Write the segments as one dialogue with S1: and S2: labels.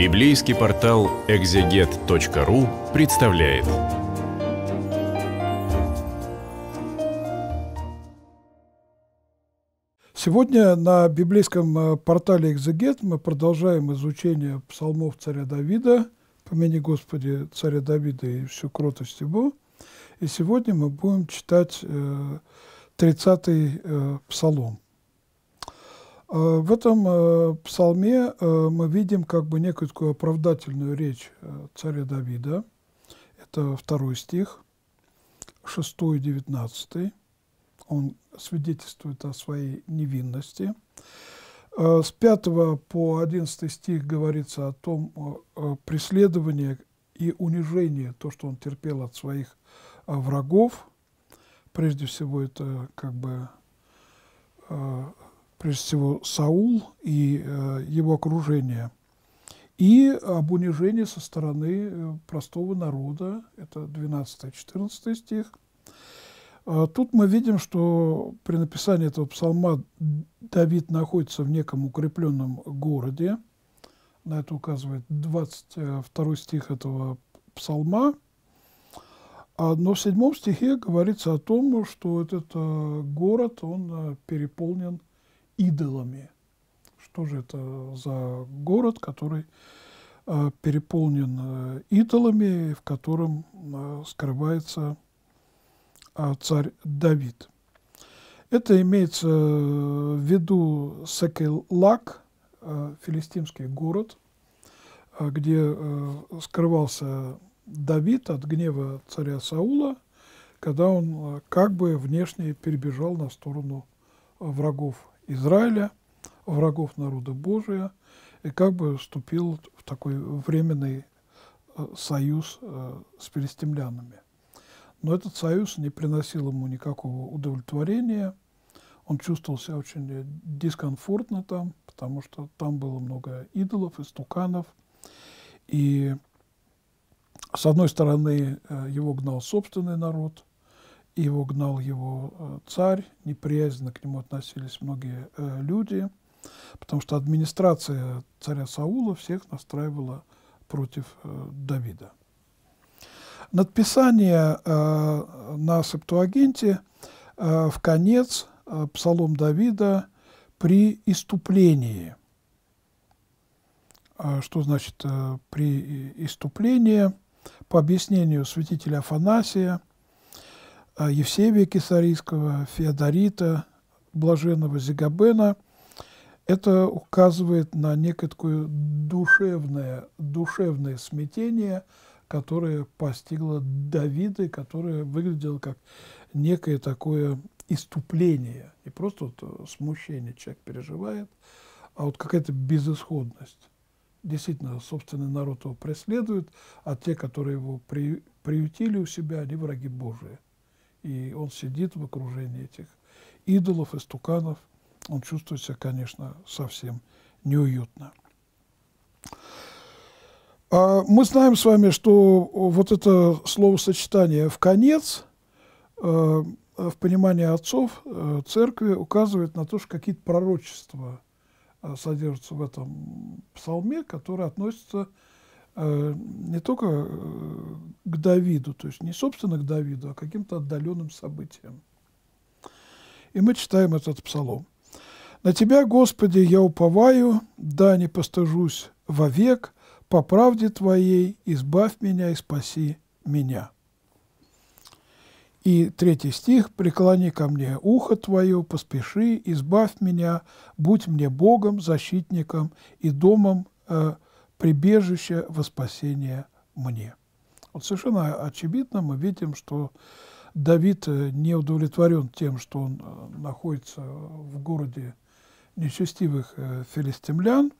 S1: Библейский портал экзегет.ру представляет. Сегодня на библейском э, портале «Экзегет» мы продолжаем изучение псалмов царя Давида, «Помяни Господи царя Давида и всю кротость его». И сегодня мы будем читать 30-й э, э, псалом. Э, в этом э, псалме э, мы видим как бы некую такую оправдательную речь царя Давида. Это второй стих, 6 и 19. Он свидетельствует о своей невинности. С 5 по 11 стих говорится о том преследовании и унижении, то, что он терпел от своих врагов. Прежде всего, это как бы прежде всего, Саул и э, его окружение, и об унижении со стороны э, простого народа, это 12-14 стих. Э, тут мы видим, что при написании этого псалма Давид находится в неком укрепленном городе. На это указывает 22 э, стих этого псалма. А, но в седьмом стихе говорится о том, что этот э, город, он переполнен идолами. Что же это за город, который э, переполнен э, идолами, в котором э, скрывается царь Давид. Это имеется в виду Секелак, филистимский город, где скрывался Давид от гнева царя Саула, когда он как бы внешне перебежал на сторону врагов Израиля, врагов народа Божия, и как бы вступил в такой временный э, союз э, с перестемлянами. Но этот союз не приносил ему никакого удовлетворения, он чувствовал себя очень э, дискомфортно там, потому что там было много идолов, и стуканов. и с одной стороны его гнал собственный народ – его гнал его э, царь, неприязненно к нему относились многие э, люди, потому что администрация царя Саула всех настраивала против э, Давида. Надписание на септуагинте в конец псалом Давида при иступлении. А что значит при иступлении? По объяснению святителя Афанасия – а Евсевия Кесарийского, Феодорита, Блаженного Зигабена. Это указывает на некое такое душевное, душевное смятение, которое постигло Давида, которое выглядело как некое такое иступление. Не просто вот э, смущение человек переживает, а вот какая-то безысходность. Действительно, собственный народ его преследует, а те, которые его при, приютили у себя, они враги Божии и он сидит в окружении этих идолов и стуканов, он чувствует себя, конечно, совсем неуютно. А мы знаем с вами, что вот это словосочетание «в конец» э, в понимании отцов э, церкви указывает на то, что какие-то пророчества э, содержатся в этом псалме, которые относятся к Э, не только э, к Давиду, то есть не собственно к Давиду, а к каким-то отдаленным событиям. И мы читаем этот псалом. «На Тебя, Господи, я уповаю, да не постыжусь вовек, по правде Твоей избавь меня и спаси меня». И третий стих «Преклони ко мне ухо Твое, поспеши, избавь меня, будь мне Богом, защитником и домом э, прибежище во спасение мне». Вот совершенно очевидно мы видим, что Давид э, не удовлетворен тем, что он э, находится в городе нечестивых э, филистимлян,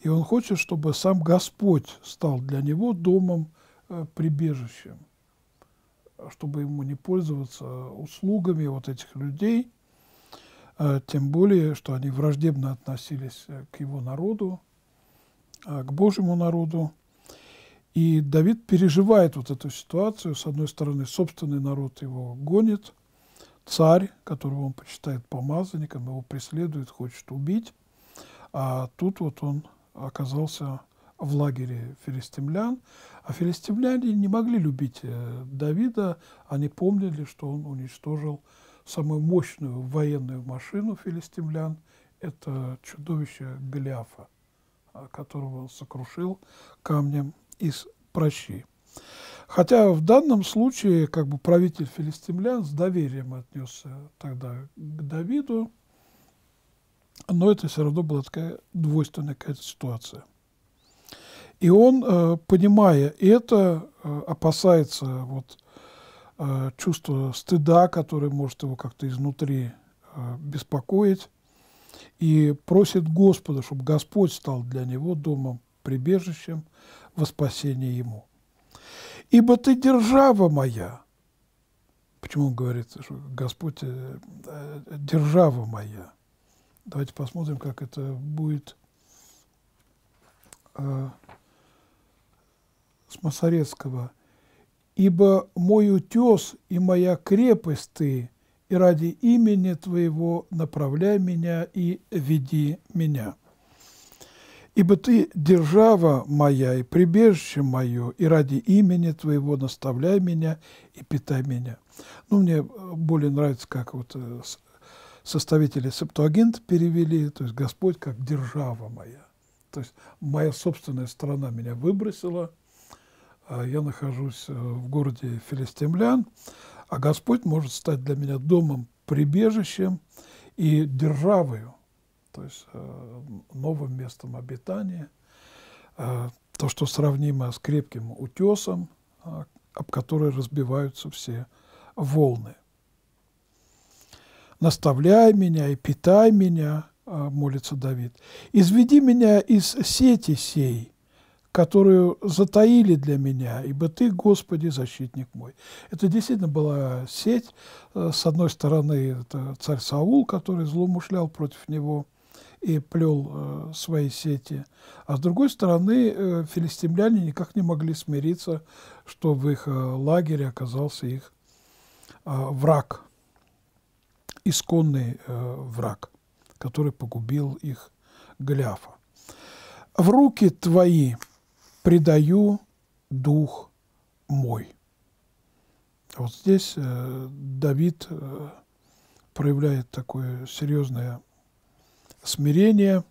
S1: и он хочет, чтобы сам Господь стал для него домом, прибежищем, чтобы ему не пользоваться услугами вот этих людей, тем более, что они враждебно относились к его народу, а, к Божьему народу. И Давид переживает вот эту ситуацию. С одной стороны, собственный народ его гонит, царь, которого он почитает помазанником, его преследует, хочет убить. А тут вот он оказался в лагере филистимлян. А филистимляне не могли любить э, Давида. Они помнили, что он уничтожил самую мощную военную машину филистимлян. Это чудовище Голиафа. А, которого сокрушил камнем из прощи. Хотя в данном случае как бы правитель филистимлян с доверием отнесся тогда к Давиду, но это все равно была такая двойственная какая-то ситуация. И он, э, понимая это, э, опасается вот э, чувства стыда, которое может его как-то изнутри беспокоить, и просит Господа, чтобы Господь стал для него домом, прибежищем во спасение ему. «Ибо ты держава моя». Почему он говорит, что Господь э, – э, держава моя? Давайте посмотрим, как это будет э, с Масорецкого. «Ибо мой утес и моя крепость ты, и ради имени Твоего направляй меня и веди меня. Ибо Ты – держава моя и прибежище мое, и ради имени Твоего наставляй меня и питай меня. Ну, мне э, более нравится, как вот э, составители Септуагинт перевели, то есть Господь как держава моя. То есть моя собственная страна меня выбросила, а я нахожусь э, в городе Филистимлян, а Господь может стать для меня домом, прибежищем и державою, то есть э, новым местом обитания, э, то, что сравнимо с крепким утесом, а, об который разбиваются все волны. «Наставляй меня и питай меня», — а, молится Давид, — «изведи меня из сети сей, которую затаили для меня, ибо Ты, Господи, защитник мой. Это действительно была сеть. Э, с одной стороны, это царь Саул, который злоумышлял против него и плел э, свои сети. А с другой стороны, э, филистимляне никак не могли смириться, что в их лагере оказался их враг, исконный враг, который погубил их Голиафа. «В руки твои предаю дух мой. Вот здесь э, Давид э, проявляет такое серьезное смирение.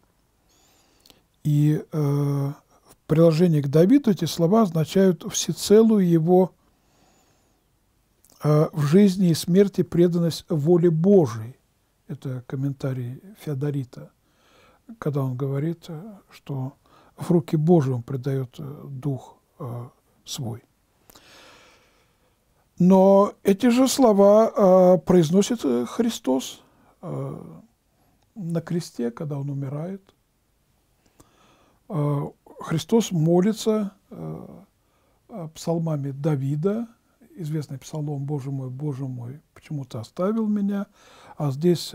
S1: И э, в приложении к Давиду эти слова означают всецелую его в жизни и смерти преданность воле Божией. Это комментарий Феодорита, когда он говорит, что в руки Божьи он предает э, дух э, свой. Но эти же слова э, произносит Христос на кресте, когда он умирает. Христос молится псалмами Давида, известный псалом «Боже мой, Боже мой, почему ты оставил меня?», а здесь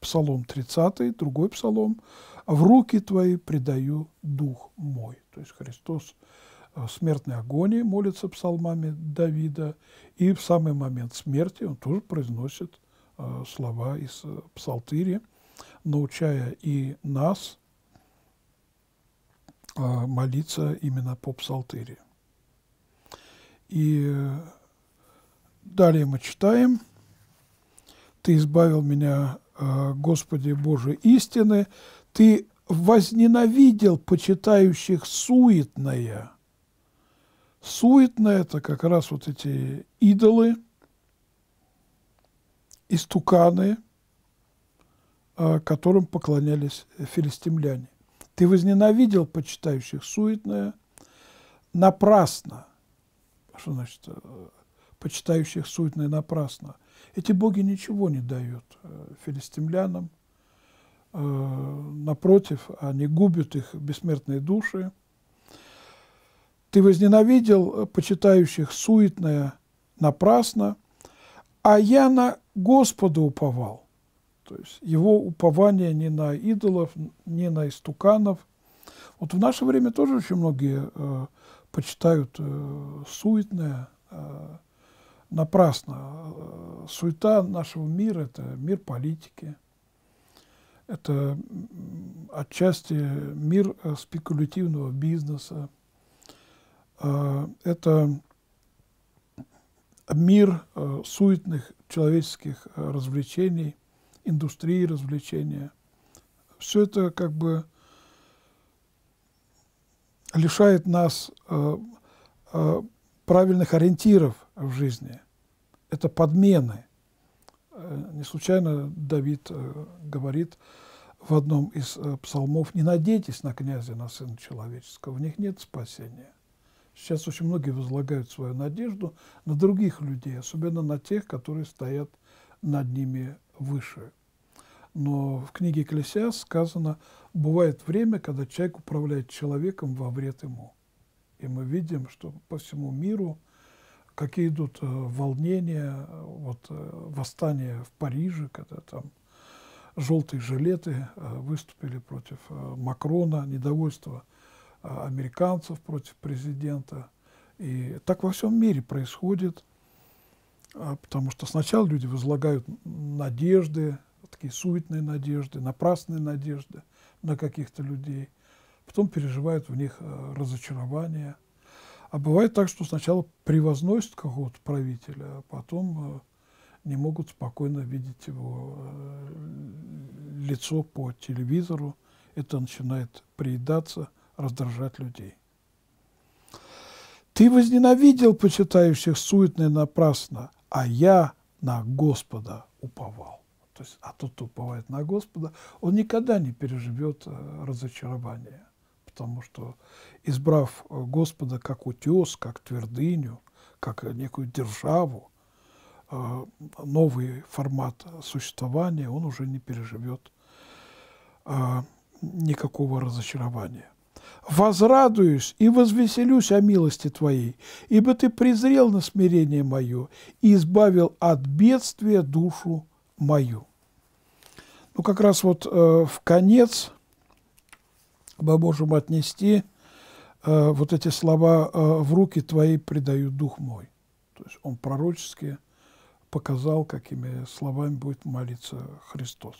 S1: псалом 30, другой псалом – в руки Твои предаю дух мой». То есть Христос э, в смертной агонии молится псалмами Давида, и в самый момент смерти он тоже произносит э, слова из э, Псалтыри, научая и нас молиться именно по Псалтыри. И далее мы читаем. «Ты избавил меня, Господи Божий, истины, ты возненавидел почитающих суетное. Суетное – это как раз вот эти идолы, истуканы, а, которым поклонялись филистимляне. Ты возненавидел почитающих суетное напрасно. А что значит э, почитающих суетное напрасно? Эти боги ничего не дают э, филистимлянам – напротив, они губят их бессмертные души. Ты возненавидел э, почитающих суетное напрасно, а я на Господа уповал. То есть его упование не на идолов, не на истуканов. Вот в наше время тоже очень многие э, почитают э, суетное э, напрасно. Э, суета нашего мира – это мир политики – это отчасти мир э, спекулятивного бизнеса. А, это мир э, суетных человеческих э, развлечений, индустрии развлечения. Все это как бы лишает нас правильных ориентиров в жизни. Это подмены – Э, не случайно Давид э, говорит в одном из э, псалмов, «Не надейтесь на князя, на сына человеческого, в них нет спасения». Сейчас очень многие возлагают свою надежду на других людей, особенно на тех, которые стоят над ними выше. Но в книге Экклесиас сказано, бывает время, когда человек управляет человеком во вред ему. И мы видим, что по всему миру – какие идут э, волнения, вот э, восстание в Париже, когда там желтые жилеты э, выступили против Макрона, недовольство американцев против президента. И так во всем мире происходит, потому что сначала люди возлагают надежды, такие суетные надежды, напрасные надежды на каких-то людей, потом переживают в них разочарование – а бывает так, что сначала превозносят кого то правителя, а потом э, не могут спокойно видеть его э, лицо по телевизору. Это начинает приедаться, раздражать людей. Ты возненавидел почитающих суетно и напрасно, а я на Господа уповал. То есть, а тот, кто уповает на Господа, он никогда не переживет э, разочарования потому что, избрав э, Господа как утес, как твердыню, как э, некую державу, э, новый формат существования, он уже не переживет никакого разочарования. «Возрадуюсь и возвеселюсь о милости Твоей, ибо Ты презрел на смирение мое и избавил от бедствия душу мою». Ну, как раз вот э, в конец мы можем отнести э, вот эти слова э, «в руки твои предаю дух мой». То есть он пророчески показал, какими словами будет молиться Христос.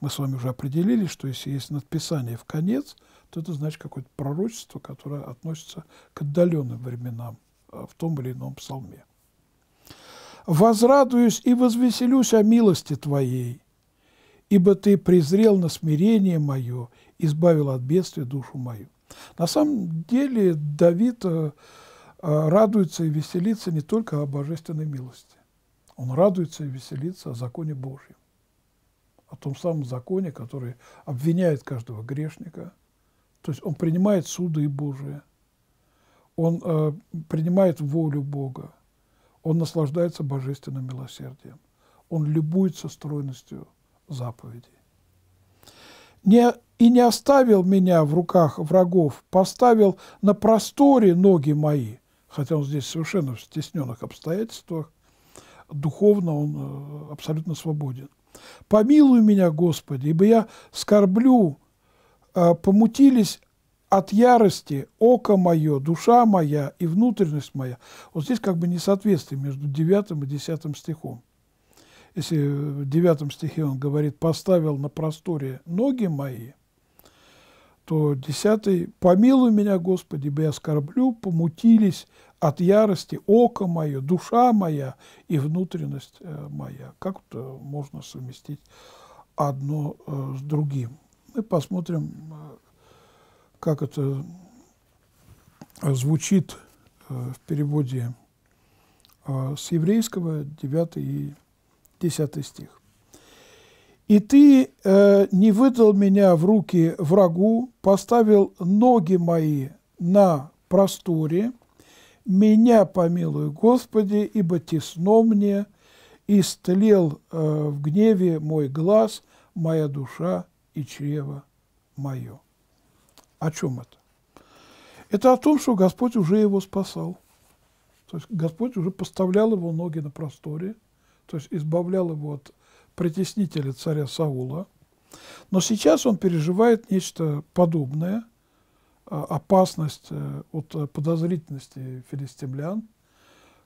S1: Мы с вами уже определили, что если есть надписание в конец, то это значит какое-то пророчество, которое относится к отдаленным временам э, в том или ином псалме. «Возрадуюсь и возвеселюсь о милости Твоей, ибо Ты презрел на смирение мое избавил от бедствия душу мою. На самом деле Давид э, э, радуется и веселится не только о божественной милости. Он радуется и веселится о законе Божьем, о том самом законе, который обвиняет каждого грешника. То есть он принимает суды Божие, он э, принимает волю Бога, он наслаждается божественным милосердием, он любуется стройностью заповедей. Не и не оставил меня в руках врагов, поставил на просторе ноги мои, хотя он здесь совершенно в стесненных обстоятельствах, духовно он э, абсолютно свободен. Помилуй меня, Господи, ибо я скорблю, э, помутились от ярости око мое, душа моя и внутренность моя. Вот здесь как бы несоответствие между 9 и 10 стихом. Если в 9 стихе он говорит «поставил на просторе ноги мои», то десятый «Помилуй меня, Господи, бы я оскорблю, помутились от ярости око мое, душа моя и внутренность э, моя». Как-то э, можно совместить одно э, с другим. Мы посмотрим, как это звучит в переводе с еврейского 9 и 10 стих. И ты э, не выдал меня в руки врагу, поставил ноги мои на просторе. Меня помилуй, Господи, ибо тесно мне, истлел э, в гневе мой глаз, моя душа и чрево мое. О чем это? Это о том, что Господь уже его спасал. То есть Господь уже поставлял его ноги на просторе, то есть избавлял его от притеснителя царя Саула. Но сейчас он переживает нечто подобное, а, опасность э, от э, подозрительности филистимлян,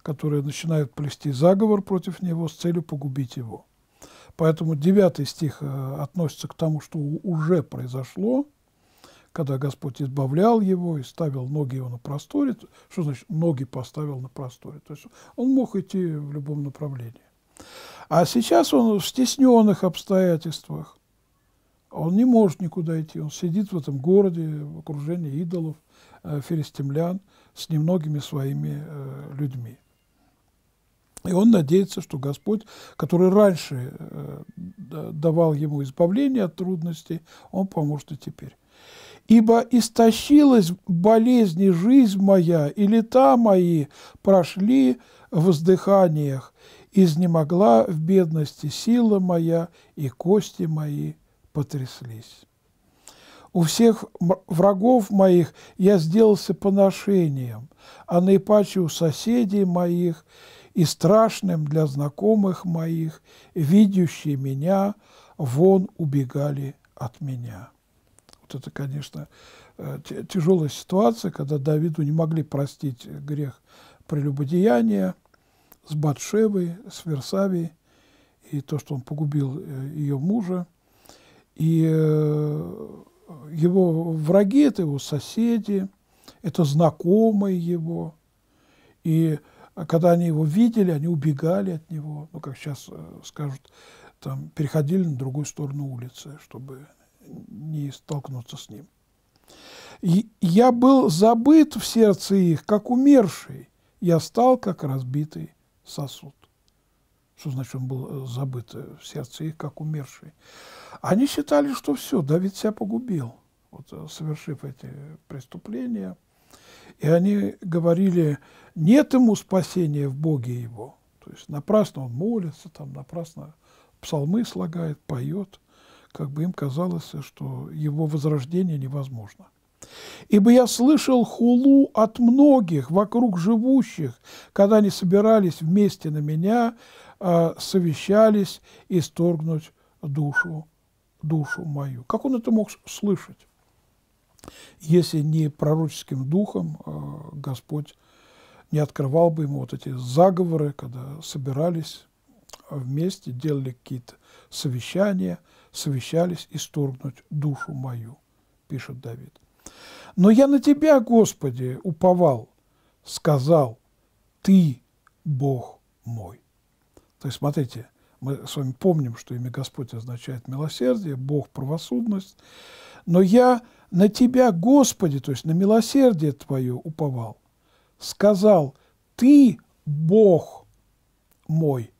S1: которые начинают плести заговор против него с целью погубить его. Поэтому девятый стих э, относится к тому, что уже произошло, когда Господь избавлял его и ставил ноги его на просторе. Что значит ноги поставил на просторе? То есть он мог идти в любом направлении. А сейчас он в стесненных обстоятельствах. Он не может никуда идти. Он сидит в этом городе, в окружении идолов, э, филистимлян, с немногими своими э, людьми. И он надеется, что Господь, который раньше э, давал ему избавление от трудностей, он поможет и теперь. «Ибо истощилась болезни жизнь моя, и лета мои прошли в воздыханиях, изнемогла в бедности сила моя, и кости мои потряслись. У всех врагов моих я сделался поношением, а наипаче у соседей моих и страшным для знакомых моих, видящие меня, вон убегали от меня. Вот это, конечно, э, тяжелая ситуация, когда Давиду не могли простить грех прелюбодеяния, с Батшевой, с Версавией, и то, что он погубил э, ее мужа. И э, его враги – это его соседи, это знакомые его. И а, когда они его видели, они убегали от него, ну, как сейчас э, скажут, там, переходили на другую сторону улицы, чтобы не столкнуться с ним. И я был забыт в сердце их, как умерший, я стал, как разбитый сосуд. Что значит, он был э, забыт э, в сердце их, как умерший. Они считали, что все, Давид себя погубил, вот, э, совершив эти преступления. И они говорили, нет ему спасения в Боге его. То есть напрасно он молится, там, напрасно псалмы слагает, поет. Как бы им казалось, что его возрождение невозможно. Ибо я слышал хулу от многих вокруг живущих, когда они собирались вместе на меня, а, совещались исторгнуть душу, душу мою. Как он это мог слышать, если не пророческим духом а, Господь не открывал бы ему вот эти заговоры, когда собирались вместе, делали какие-то совещания, совещались исторгнуть душу мою, пишет Давид. Но я на Тебя, Господи, уповал, сказал, Ты Бог мой. То есть, смотрите, мы с вами помним, что имя Господь означает милосердие, Бог – правосудность. Но я на Тебя, Господи, то есть на милосердие Твое уповал, сказал, Ты Бог мой,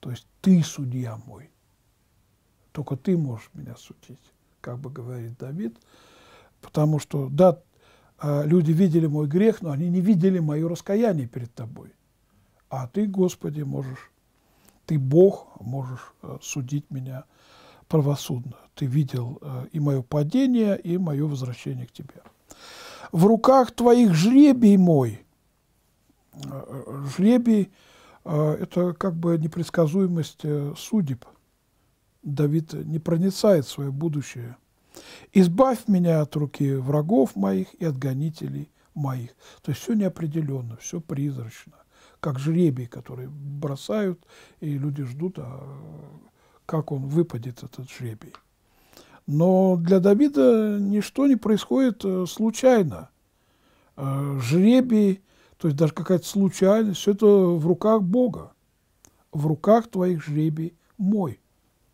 S1: то есть Ты судья мой. Только Ты можешь меня судить, как бы говорит Давид – Потому что, да, а, люди видели мой грех, но они не видели мое раскаяние перед тобой. А ты, Господи, можешь, ты Бог, можешь э, судить меня правосудно. Ты видел э, и мое падение, и мое возвращение к тебе. В руках твоих жребий мой. Э, жребий – это как бы непредсказуемость судеб. Давид не проницает свое будущее – Избавь меня от руки врагов моих и от гонителей моих. То есть все неопределенно, все призрачно, как жребий, который бросают, и люди ждут, а как он выпадет, этот жребий. Но для Давида ничто не происходит э, случайно. Э, жребий, то есть даже какая-то случайность, все это в руках Бога. В руках твоих жребий мой.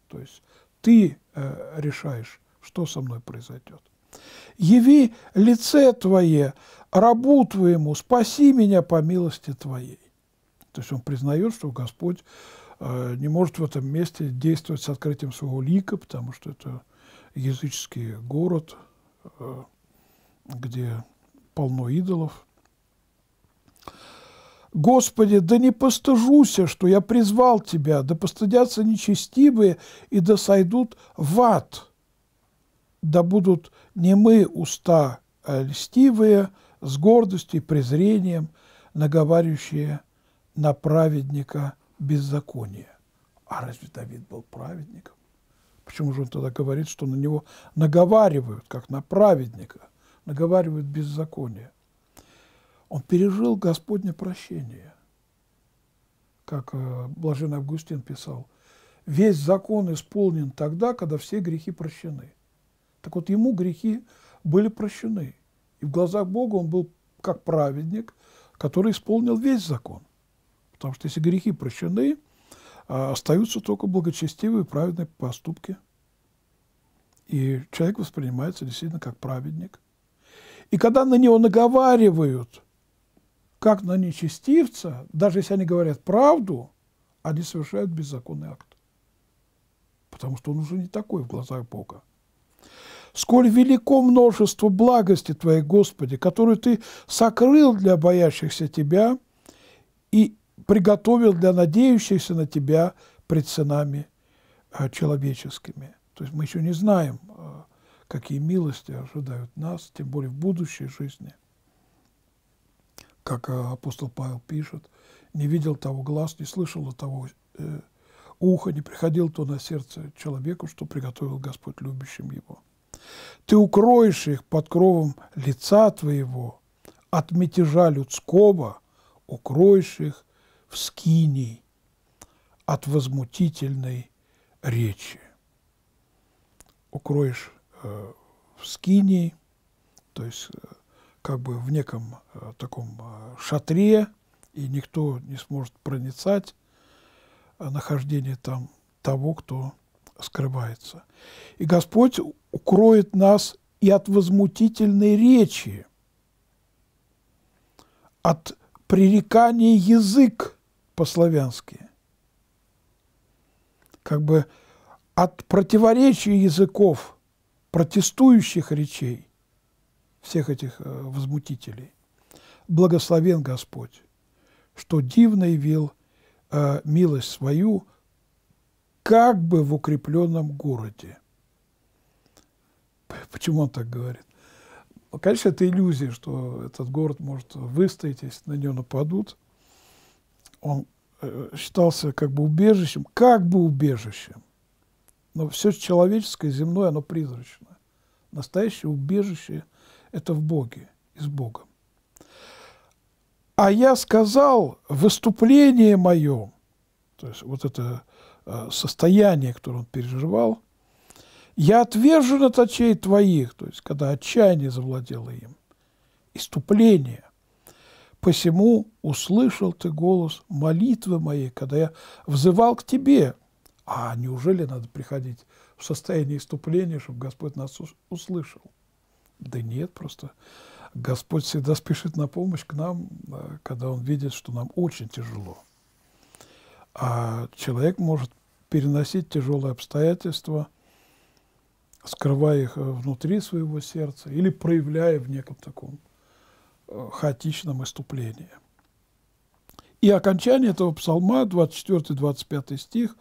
S1: То есть ты э, решаешь, что со мной произойдет. Яви лице Твое рабу Твоему, спаси меня по милости Твоей. То есть он признает, что Господь э, не может в этом месте действовать с открытием своего лика, потому что это языческий город, э, где полно идолов. «Господи, да не постыжуся, что я призвал Тебя, да постыдятся нечестивые и да сойдут в ад» да будут не мы уста а льстивые, с гордостью и презрением наговаривающие на праведника беззаконие. А разве Давид был праведником? Почему же он тогда говорит, что на него наговаривают, как на праведника, наговаривают беззаконие? Он пережил Господне прощение. Как э, блаженный Августин писал, весь закон исполнен тогда, когда все грехи прощены – так вот, ему грехи были прощены. И в глазах Бога он был как праведник, который исполнил весь закон. Потому что если грехи прощены, а, остаются только благочестивые и праведные поступки. И человек воспринимается действительно как праведник. И когда на него наговаривают, как на нечестивца, даже если они говорят правду, они совершают беззаконный акт. Потому что он уже не такой в глазах Бога сколь велико множество благости Твоей, Господи, которую Ты сокрыл для боящихся Тебя и приготовил для надеющихся на Тебя пред сынами э, человеческими. То есть мы еще не знаем, э, какие милости ожидают нас, тем более в будущей жизни. Как э, апостол Павел пишет, не видел того глаз, не слышал того э, уха, не приходил то на сердце человеку, что приготовил Господь любящим его. Ты укроешь их под кровом лица твоего, от мятежа людского укроешь их в скинии от возмутительной речи. Укроешь э, в скинии, то есть э, как бы в неком э, таком э, шатре, и никто не сможет проницать э, нахождение там того, кто скрывается. И Господь укроет нас и от возмутительной речи, от пререкания язык по-славянски, как бы от противоречия языков, протестующих речей всех этих э, возмутителей. Благословен Господь, что дивно явил э, милость свою – как бы в укрепленном городе. Почему он так говорит? Конечно, это иллюзия, что этот город может выстоять, если на него нападут. Он э, считался как бы убежищем, как бы убежищем. Но все человеческое, земное, оно призрачное. Настоящее убежище – это в Боге и с Богом. А я сказал, выступление мое, то есть вот это Э, состояние, которое он переживал. «Я отвержен от очей твоих», то есть когда отчаяние завладело им, иступление. «Посему услышал ты голос молитвы моей, когда я взывал к тебе». А неужели надо приходить в состояние иступления, чтобы Господь нас услышал? Да нет, просто Господь всегда спешит на помощь к нам, э, когда Он видит, что нам очень тяжело. А человек может переносить тяжелые обстоятельства, скрывая их э, внутри своего сердца или проявляя в неком таком э, хаотичном иступлении. И окончание этого псалма, 24-25 стих,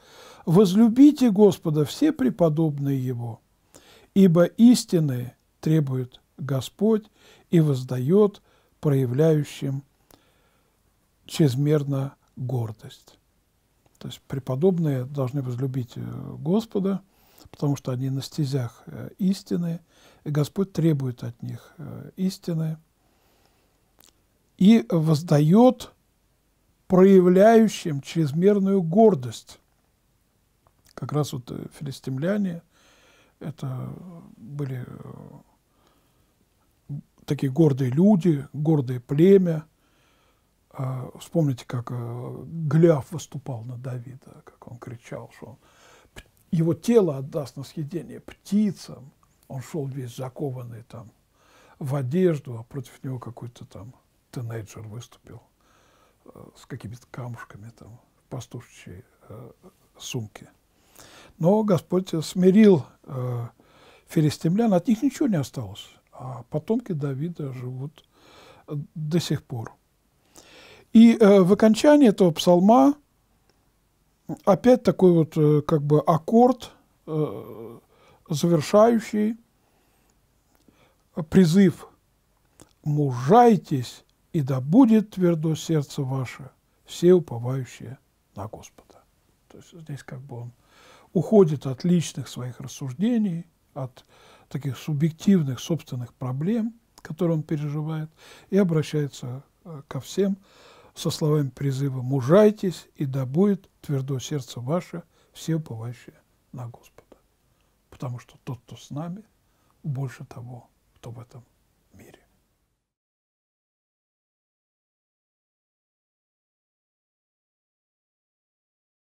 S1: «Возлюбите Господа все преподобные Его, ибо истины требует Господь и воздает проявляющим чрезмерно гордость». То есть преподобные должны возлюбить э, Господа, потому что они на стезях э, истины, и Господь требует от них э, истины и воздает проявляющим чрезмерную гордость. Как раз вот филистимляне это были такие гордые люди, гордое племя – а, вспомните, как э, Гляв выступал на Давида, как он кричал, что он, его тело отдаст на съедение птицам. Он шел весь закованный там в одежду, а против него какой-то там Тенейджер выступил э, с какими-то камушками там в пастушечьей э, сумке. Но Господь смирил э, филистимлян, от них ничего не осталось. А потомки Давида живут э, до сих пор. И э, в окончании этого псалма опять такой вот э, как бы аккорд э, завершающий призыв «Мужайтесь, и да будет твердо сердце ваше, все уповающие на Господа». То есть здесь как бы он уходит от личных своих рассуждений, от таких субъективных собственных проблем, которые он переживает, и обращается э, ко всем со словами призыва «Мужайтесь, и да будет твердо сердце ваше, все уповающее на Господа». Потому что тот, кто с нами, больше того, кто в этом